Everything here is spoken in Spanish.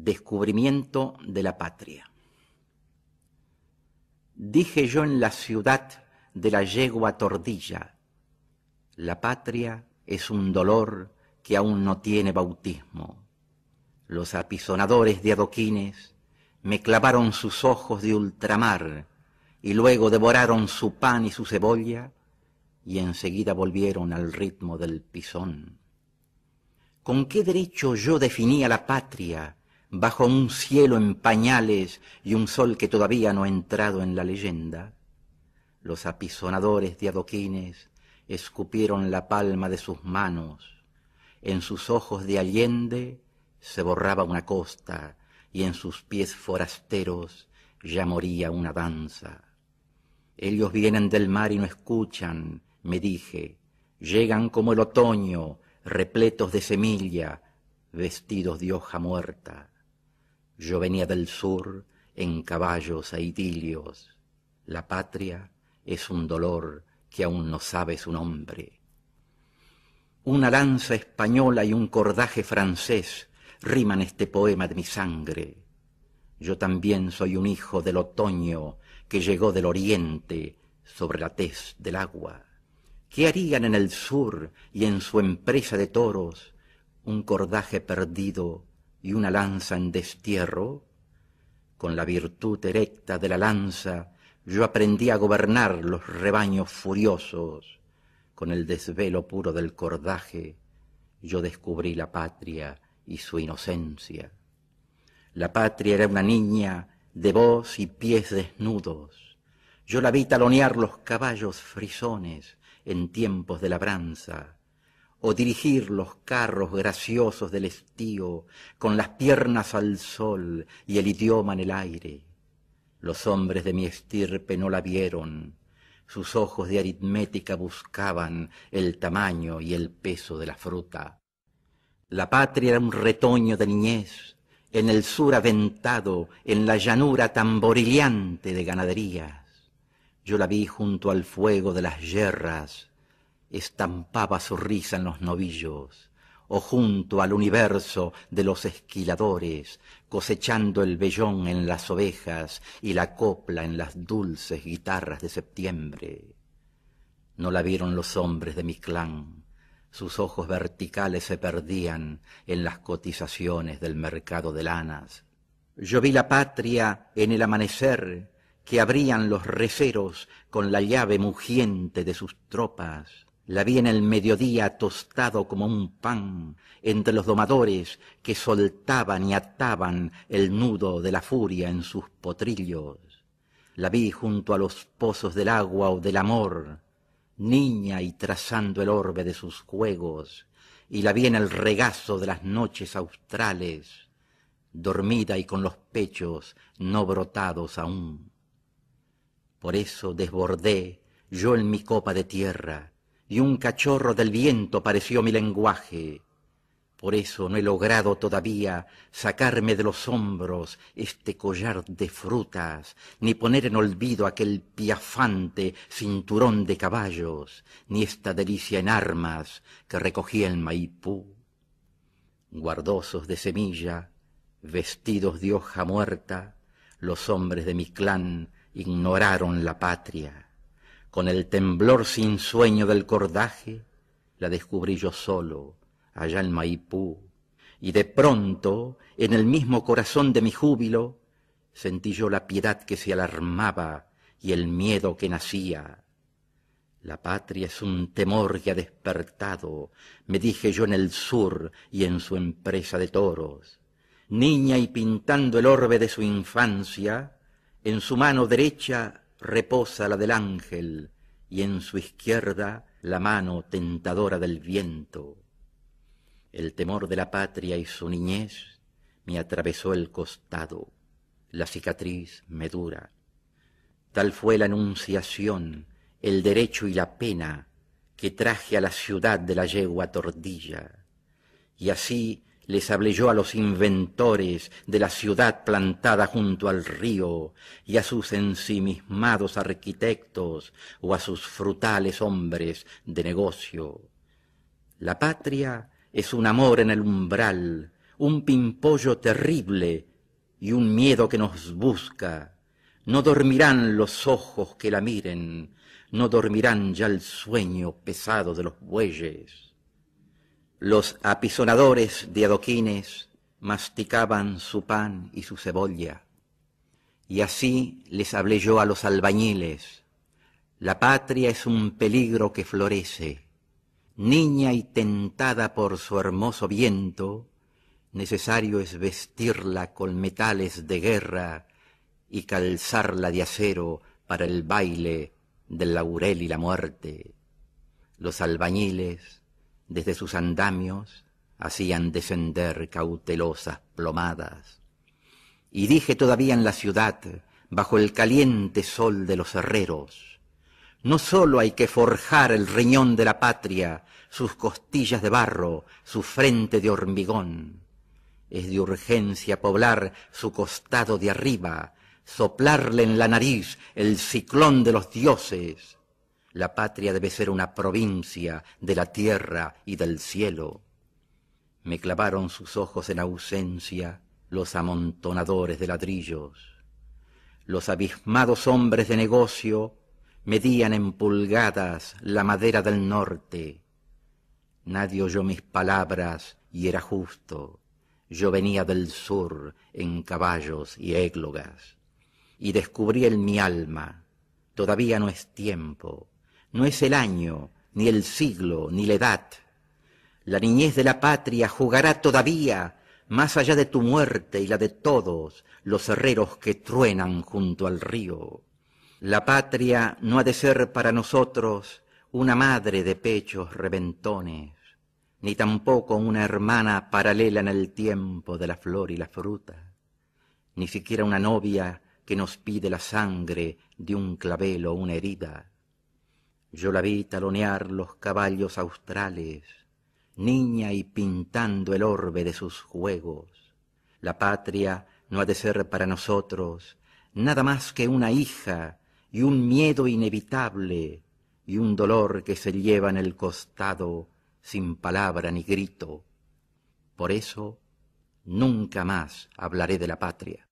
Descubrimiento de la patria. Dije yo en la ciudad de la yegua tordilla, la patria es un dolor que aún no tiene bautismo. Los apisonadores de adoquines me clavaron sus ojos de ultramar y luego devoraron su pan y su cebolla y enseguida volvieron al ritmo del pisón. ¿Con qué derecho yo definía la patria bajo un cielo en pañales y un sol que todavía no ha entrado en la leyenda. Los apisonadores de adoquines escupieron la palma de sus manos. En sus ojos de Allende se borraba una costa y en sus pies forasteros ya moría una danza. Ellos vienen del mar y no escuchan, me dije. Llegan como el otoño, repletos de semilla, vestidos de hoja muerta. Yo venía del sur en caballos a e idilios. La patria es un dolor que aún no sabe su nombre. Una lanza española y un cordaje francés riman este poema de mi sangre. Yo también soy un hijo del otoño que llegó del oriente sobre la tez del agua. ¿Qué harían en el sur y en su empresa de toros un cordaje perdido y una lanza en destierro, con la virtud erecta de la lanza yo aprendí a gobernar los rebaños furiosos, con el desvelo puro del cordaje yo descubrí la patria y su inocencia. La patria era una niña de voz y pies desnudos. Yo la vi talonear los caballos frisones en tiempos de labranza o dirigir los carros graciosos del estío, con las piernas al sol y el idioma en el aire. Los hombres de mi estirpe no la vieron, sus ojos de aritmética buscaban el tamaño y el peso de la fruta. La patria era un retoño de niñez, en el sur aventado, en la llanura tamborileante de ganaderías. Yo la vi junto al fuego de las yerras, estampaba su risa en los novillos, o junto al universo de los esquiladores, cosechando el vellón en las ovejas y la copla en las dulces guitarras de septiembre. No la vieron los hombres de mi clan, sus ojos verticales se perdían en las cotizaciones del mercado de lanas. Yo vi la patria en el amanecer, que abrían los receros con la llave mugiente de sus tropas la vi en el mediodía tostado como un pan entre los domadores que soltaban y ataban el nudo de la furia en sus potrillos. La vi junto a los pozos del agua o del amor, niña y trazando el orbe de sus juegos, y la vi en el regazo de las noches australes, dormida y con los pechos no brotados aún. Por eso desbordé yo en mi copa de tierra, y un cachorro del viento pareció mi lenguaje. Por eso no he logrado todavía sacarme de los hombros este collar de frutas, ni poner en olvido aquel piafante cinturón de caballos, ni esta delicia en armas que recogí en Maipú. Guardosos de semilla, vestidos de hoja muerta, los hombres de mi clan ignoraron la patria con el temblor sin sueño del cordaje, la descubrí yo solo, allá en Maipú, y de pronto, en el mismo corazón de mi júbilo, sentí yo la piedad que se alarmaba y el miedo que nacía. La patria es un temor que ha despertado, me dije yo en el sur y en su empresa de toros. Niña y pintando el orbe de su infancia, en su mano derecha reposa la del ángel y en su izquierda la mano tentadora del viento. El temor de la patria y su niñez me atravesó el costado, la cicatriz me dura. Tal fue la anunciación, el derecho y la pena que traje a la ciudad de la yegua tordilla. Y así les hablé yo a los inventores de la ciudad plantada junto al río y a sus ensimismados arquitectos o a sus frutales hombres de negocio. La patria es un amor en el umbral, un pimpollo terrible y un miedo que nos busca. No dormirán los ojos que la miren, no dormirán ya el sueño pesado de los bueyes. Los apisonadores de adoquines masticaban su pan y su cebolla. Y así les hablé yo a los albañiles. La patria es un peligro que florece. Niña y tentada por su hermoso viento, necesario es vestirla con metales de guerra y calzarla de acero para el baile del laurel y la muerte. Los albañiles desde sus andamios hacían descender cautelosas plomadas. Y dije todavía en la ciudad, bajo el caliente sol de los herreros, no sólo hay que forjar el riñón de la patria, sus costillas de barro, su frente de hormigón, es de urgencia poblar su costado de arriba, soplarle en la nariz el ciclón de los dioses, la patria debe ser una provincia de la tierra y del cielo. Me clavaron sus ojos en ausencia los amontonadores de ladrillos. Los abismados hombres de negocio medían en pulgadas la madera del norte. Nadie oyó mis palabras y era justo. Yo venía del sur en caballos y églogas y descubrí en mi alma. Todavía no es tiempo. No es el año, ni el siglo, ni la edad. La niñez de la patria jugará todavía más allá de tu muerte y la de todos los herreros que truenan junto al río. La patria no ha de ser para nosotros una madre de pechos reventones, ni tampoco una hermana paralela en el tiempo de la flor y la fruta, ni siquiera una novia que nos pide la sangre de un clavel o una herida. Yo la vi talonear los caballos australes, niña y pintando el orbe de sus juegos. La patria no ha de ser para nosotros nada más que una hija y un miedo inevitable y un dolor que se lleva en el costado sin palabra ni grito. Por eso nunca más hablaré de la patria.